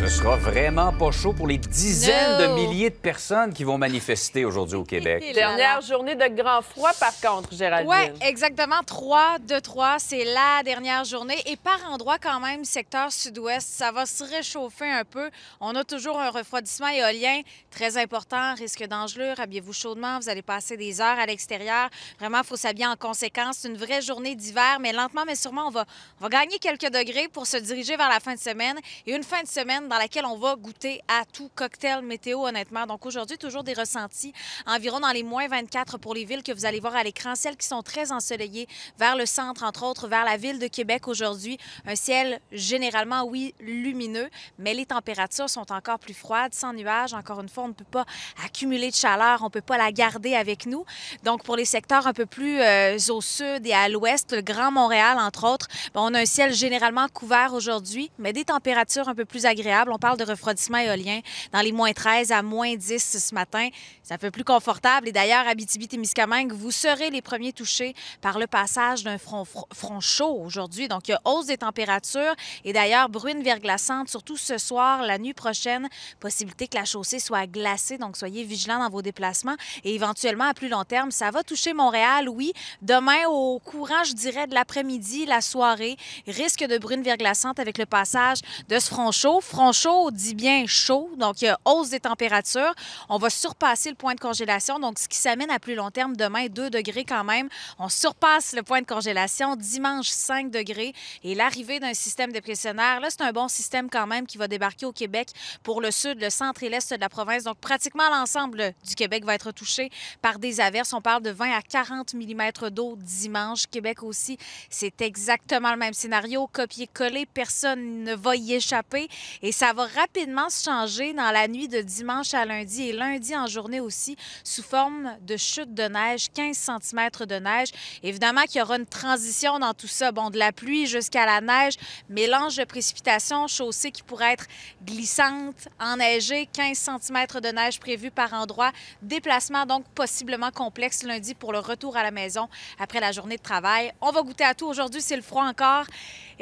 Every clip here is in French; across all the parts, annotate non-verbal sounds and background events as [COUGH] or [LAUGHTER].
Ce sera vraiment pas chaud pour les dizaines de milliers de personnes qui vont manifester aujourd'hui au Québec. [LAUGHS] Dernière journée de grand froid, par contre, Géraldine. Oui, exactement. 3 de 3, c'est la dernière journée. Et par endroit, quand même, secteur sud-ouest, ça va se réchauffer un peu. On a toujours un refroidissement éolien très important, risque d'engelure. Habillez-vous chaudement, vous allez passer des heures à l'extérieur. Vraiment, il faut s'habiller en conséquence. C'est une vraie journée d'hiver, mais lentement, mais sûrement, on va, on va gagner quelques degrés pour se diriger vers la fin de semaine. Et une fin de semaine dans laquelle on va goûter à tout cocktail météo, honnêtement. Donc aujourd'hui, toujours des ressentis environ dans les moins 24 pour les villes que vous allez voir à l'écran, celles qui sont très ensoleillées vers le centre, entre autres, vers la ville de Québec aujourd'hui. Un ciel généralement, oui, lumineux, mais les températures sont encore plus froides, sans nuages. Encore une fois, on ne peut pas accumuler de chaleur, on ne peut pas la garder avec nous. Donc pour les secteurs un peu plus euh, au sud et à l'ouest, le Grand Montréal, entre autres, ben, on a un ciel généralement couvert aujourd'hui, mais des températures un peu plus agréables on parle de refroidissement éolien dans les moins 13 à moins 10 ce matin. Ça fait plus confortable. Et d'ailleurs, Abitibi-Témiscamingue, vous serez les premiers touchés par le passage d'un front, chaud aujourd'hui. Donc, il y a hausse des températures et d'ailleurs, bruine verglaçante, surtout ce soir, la nuit prochaine. Possibilité que la chaussée soit glacée. Donc, soyez vigilants dans vos déplacements. Et éventuellement, à plus long terme, ça va toucher Montréal, oui. Demain, au courant, je dirais, de l'après-midi, la soirée, risque de brune verglaçante avec le passage de ce front chaud chaud, dit bien chaud, donc hausse des températures. On va surpasser le point de congélation, donc ce qui s'amène à plus long terme demain, 2 degrés quand même. On surpasse le point de congélation. Dimanche, 5 degrés. Et l'arrivée d'un système dépressionnaire, là, c'est un bon système quand même qui va débarquer au Québec pour le sud, le centre et l'est de la province. Donc, pratiquement l'ensemble du Québec va être touché par des averses. On parle de 20 à 40 mm d'eau dimanche. Québec aussi, c'est exactement le même scénario. Copier-coller, personne ne va y échapper. Et et ça va rapidement se changer dans la nuit de dimanche à lundi et lundi en journée aussi, sous forme de chute de neige, 15 cm de neige. Évidemment qu'il y aura une transition dans tout ça. Bon, de la pluie jusqu'à la neige, mélange de précipitations, chaussée qui pourrait être glissante, enneigée, 15 cm de neige prévu par endroit. Déplacement donc possiblement complexe lundi pour le retour à la maison après la journée de travail. On va goûter à tout aujourd'hui, c'est le froid encore.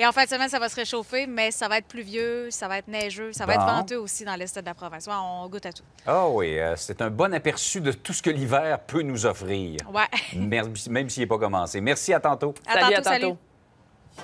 Et en fin de semaine, ça va se réchauffer, mais ça va être pluvieux, ça va être neigeux, ça va être venteux aussi dans l'est de la province. on goûte à tout. Ah oui, euh, c'est un bon aperçu de tout ce que l'hiver peut nous offrir. Ouais. même s'il n'est pas commencé. Merci, à tantôt. À salut, à tantôt.